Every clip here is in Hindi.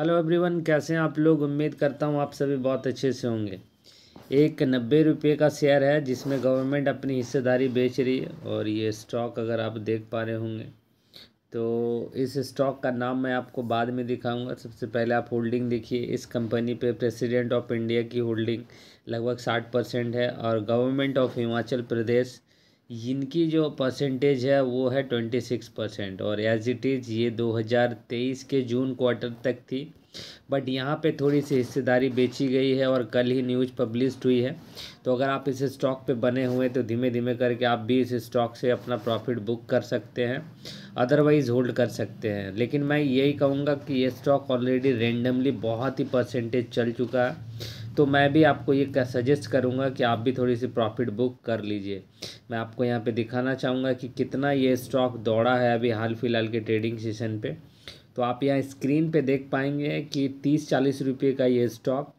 हेलो एवरीवन कैसे हैं आप लोग उम्मीद करता हूँ आप सभी बहुत अच्छे से होंगे एक नब्बे रुपये का शेयर है जिसमें गवर्नमेंट अपनी हिस्सेदारी बेच रही है और ये स्टॉक अगर आप देख पा रहे होंगे तो इस स्टॉक का नाम मैं आपको बाद में दिखाऊंगा सबसे पहले आप होल्डिंग देखिए इस कंपनी पे प्रेसिडेंट ऑफ इंडिया की होल्डिंग लगभग साठ परसेंट है और गवर्नमेंट ऑफ हिमाचल प्रदेश इनकी जो परसेंटेज है वो है ट्वेंटी सिक्स परसेंट और एज इट इज़ ये दो हज़ार तेईस के जून क्वार्टर तक थी बट यहाँ पे थोड़ी सी हिस्सेदारी बेची गई है और कल ही न्यूज़ पब्लिश हुई है तो अगर आप इस स्टॉक पे बने हुए तो धीमे धीमे करके आप भी इस स्टॉक से अपना प्रॉफिट बुक कर सकते हैं अदरवाइज़ होल्ड कर सकते हैं लेकिन मैं यही कहूँगा कि ये स्टॉक ऑलरेडी रेंडमली बहुत ही परसेंटेज चल चुका है तो मैं भी आपको ये सजेस्ट करूँगा कि आप भी थोड़ी सी प्रॉफिट बुक कर लीजिए मैं आपको यहाँ पे दिखाना चाहूँगा कि कितना ये स्टॉक दौड़ा है अभी हाल फिलहाल के ट्रेडिंग सेशन पे तो आप यहाँ स्क्रीन पे देख पाएंगे कि तीस चालीस रुपये का ये स्टॉक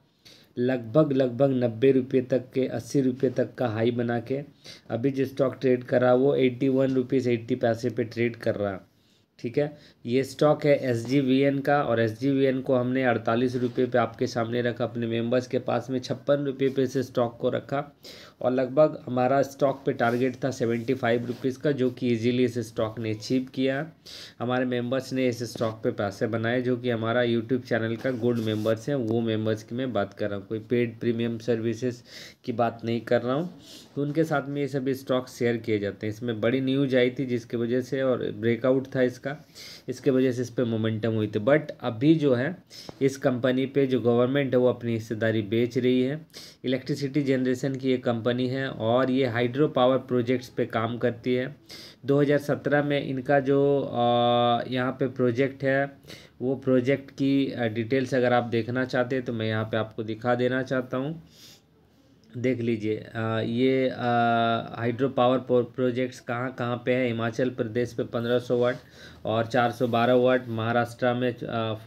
लगभग लगभग नब्बे रुपये तक के अस्सी रुपये तक का हाई बना के अभी जो स्टॉक ट्रेड कर रहा वो एट्टी वन रुपीज़ एट्टी पैसे पर ट्रेड कर रहा ठीक है ये स्टॉक है एस का और एस को हमने अड़तालीस रुपये पर आपके सामने रखा अपने मेंबर्स के पास में छप्पन रुपये पे इस स्टॉक को रखा और लगभग हमारा स्टॉक पे टारगेट था सेवेंटी फाइव रुपीज़ का जो कि इजीली इस स्टॉक ने अचीव किया हमारे मेंबर्स ने इस स्टॉक पे पैसे बनाए जो कि हमारा यूट्यूब चैनल का गुड मेम्बर्स हैं वो मेम्बर्स की मैं बात कर रहा हूँ कोई पेड प्रीमियम सर्विसेज की बात नहीं कर रहा हूँ तो उनके साथ में ये सभी स्टॉक शेयर किए जाते हैं इसमें बड़ी न्यूज आई थी जिसकी वजह से और ब्रेकआउट था इसका इसके वजह से इस पर मोमेंटम हुई थी बट अभी जो है इस कंपनी पे जो गवर्नमेंट है वो अपनी हिस्सेदारी बेच रही है इलेक्ट्रिसिटी जनरेशन की ये कंपनी है और ये हाइड्रो पावर प्रोजेक्ट्स पे काम करती है 2017 में इनका जो यहाँ पे प्रोजेक्ट है वो प्रोजेक्ट की डिटेल्स अगर आप देखना चाहते हैं तो मैं यहाँ पे आपको दिखा देना चाहता हूँ देख लीजिए ये हाइड्रो पावर प्रोजेक्ट्स कहाँ कहाँ पे है हिमाचल प्रदेश पे 1500 वाट और 412 वाट महाराष्ट्र में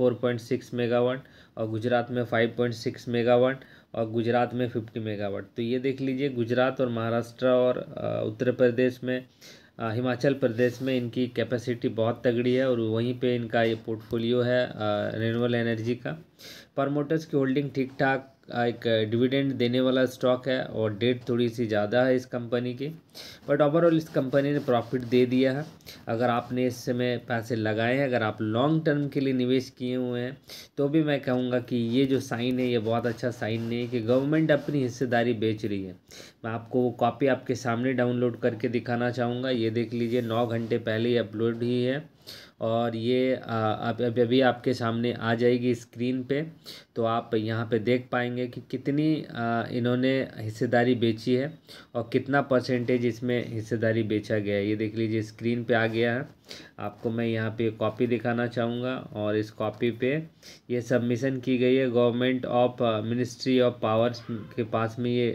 4.6 मेगावाट और गुजरात में 5.6 मेगावाट और गुजरात में 50 मेगावाट तो ये देख लीजिए गुजरात और महाराष्ट्र और उत्तर प्रदेश में हिमाचल प्रदेश में इनकी कैपेसिटी बहुत तगड़ी है और वहीं पे इनका ये पोर्टफोलियो है रेनवल एनर्जी का परमोटर्स की होल्डिंग ठीक ठाक एक डिविडेंड देने वाला स्टॉक है और डेट थोड़ी सी ज़्यादा है इस कंपनी की बट ओवरऑल इस कंपनी ने प्रॉफिट दे दिया है अगर आपने इस समय पैसे लगाए हैं अगर आप लॉन्ग टर्म के लिए निवेश किए हुए हैं तो भी मैं कहूँगा कि ये जो साइन है ये बहुत अच्छा साइन नहीं है कि गवर्नमेंट अपनी हिस्सेदारी बेच रही है मैं आपको वो कॉपी आपके सामने डाउनलोड करके दिखाना चाहूँगा ये देख लीजिए नौ घंटे पहले ही अपलोड ही है और ये अब अभी, अभी आपके सामने आ जाएगी स्क्रीन पे तो आप यहाँ पे देख पाएंगे कि कितनी इन्होंने हिस्सेदारी बेची है और कितना परसेंटेज इसमें हिस्सेदारी बेचा गया है ये देख लीजिए स्क्रीन पे आ गया है आपको मैं यहाँ पे कॉपी दिखाना चाहूँगा और इस कॉपी पे ये सबमिशन की गई है government of ministry of powers के पास में ये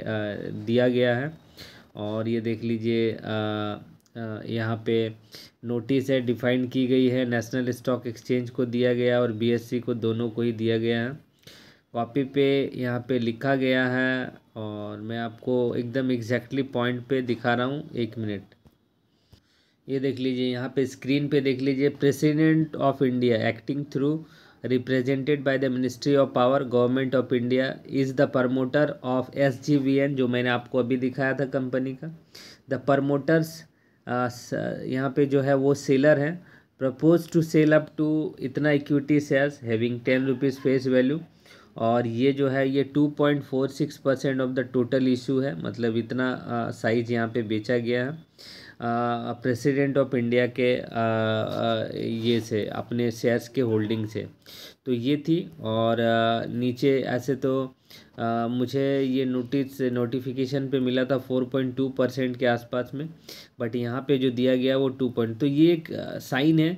दिया गया है और ये देख लीजिए यहाँ पे नोटिस है डिफाइन की गई है नेशनल स्टॉक एक्सचेंज को दिया गया और बीएससी e को दोनों को ही दिया गया है कॉपी पे यहाँ पे लिखा गया है और मैं आपको एकदम एग्जैक्टली पॉइंट पे दिखा रहा हूँ एक मिनट ये देख लीजिए यहाँ पे स्क्रीन पे देख लीजिए president of India acting through represented by the ministry of power government of India is the promoter of एस जो मैंने आपको अभी दिखाया था कंपनी का द प्रमोटर्स यहाँ पे जो है वो सेलर हैं propose to sell up to इतना equity shares having ten rupees face value और ये जो है ये two point four six percent of the total issue है मतलब इतना साइज यहाँ पे बेचा गया है प्रेसिडेंट ऑफ इंडिया के आ, आ, ये से अपने शेयर्स के होल्डिंग से तो ये थी और आ, नीचे ऐसे तो आ, मुझे ये नोटिस नोटिफिकेशन पे मिला था फोर पॉइंट टू परसेंट के आसपास में बट यहाँ पे जो दिया गया वो टू पॉइंट तो ये एक साइन है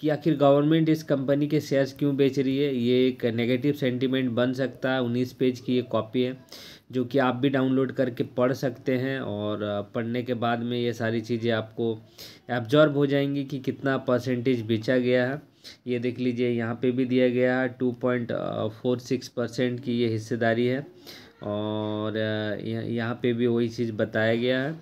कि आखिर गवर्नमेंट इस कंपनी के शेयर्स क्यों बेच रही है ये एक नेगेटिव सेंटीमेंट बन सकता है उन्नीस पेज की ये कॉपी है जो कि आप भी डाउनलोड करके पढ़ सकते हैं और पढ़ने के बाद में ये सारी चीज़ें आपको एब्जॉर्ब हो जाएंगी कि कितना परसेंटेज बेचा गया है ये देख लीजिए यहाँ पे भी दिया गया है two point four six percent की ये हिस्सेदारी है और यहाँ पे भी वही चीज़ बताया गया है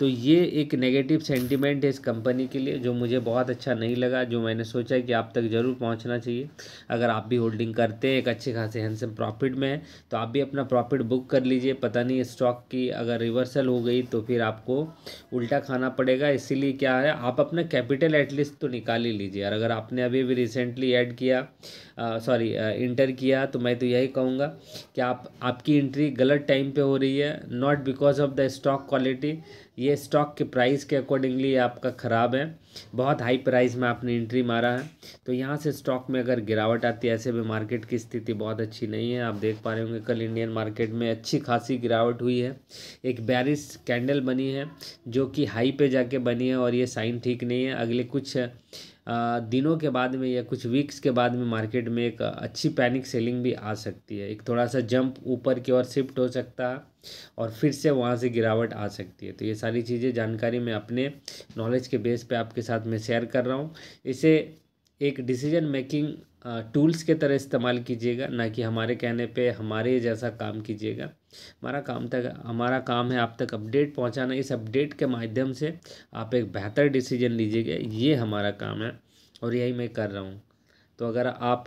तो ये एक नेगेटिव सेंटिमेंट है इस कंपनी के लिए जो मुझे बहुत अच्छा नहीं लगा जो मैंने सोचा कि आप तक ज़रूर पहुंचना चाहिए अगर आप भी होल्डिंग करते हैं एक अच्छे खासे हैंडसम प्रॉफिट में है तो आप भी अपना प्रॉफिट बुक कर लीजिए पता नहीं स्टॉक की अगर रिवर्सल हो गई तो फिर आपको उल्टा खाना पड़ेगा इसीलिए क्या है आप अपना कैपिटल एटलीस्ट तो निकाल ही लीजिए और अगर आपने अभी भी रिसेंटली ऐड किया सॉरी इंटर किया तो मैं तो यही कहूँगा कि आप आपकी इंट्री गलत टाइम पर हो रही है not because of the stock quality ये स्टॉक के प्राइस के अकॉर्डिंगली आपका ख़राब है बहुत हाई प्राइस में आपने एंट्री मारा है तो यहाँ से स्टॉक में अगर गिरावट आती है ऐसे भी मार्केट की स्थिति बहुत अच्छी नहीं है आप देख पा रहे होंगे कल इंडियन मार्केट में अच्छी खासी गिरावट हुई है एक बैरिस कैंडल बनी है जो कि हाई पे जाके बनी है और ये साइन ठीक नहीं है अगले कुछ दिनों के बाद में या कुछ वीक्स के बाद में मार्केट में एक अच्छी पैनिक सेलिंग भी आ सकती है एक थोड़ा सा जंप ऊपर की ओर शिफ्ट हो सकता है और फिर से वहाँ से गिरावट आ सकती है तो ये सारी चीज़ें जानकारी मैं अपने नॉलेज के बेस पे आपके साथ मैं शेयर कर रहा हूँ इसे एक डिसीजन मेकिंग टूल्स के तरह इस्तेमाल कीजिएगा ना कि हमारे कहने पे हमारे जैसा काम कीजिएगा हमारा काम तक हमारा काम है आप तक अपडेट पहुंचाना इस अपडेट के माध्यम से आप एक बेहतर डिसीजन लीजिएगा ये हमारा काम है और यही मैं कर रहा हूँ तो अगर आप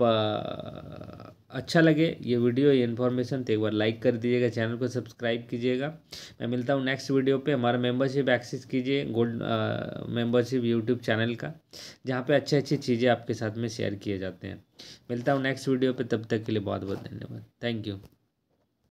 अच्छा लगे ये वीडियो ये इन्फॉर्मेशन तो एक बार लाइक कर दीजिएगा चैनल को सब्सक्राइब कीजिएगा मैं मिलता हूँ नेक्स्ट वीडियो पे हमारा मेंबरशिप एक्सेस कीजिए गोल्ड मेंबरशिप यूट्यूब चैनल का जहाँ पे अच्छी अच्छी चीज़ें आपके साथ में शेयर किए जाते हैं मिलता हूँ नेक्स्ट वीडियो पे तब तक के लिए बहुत बहुत धन्यवाद थैंक यू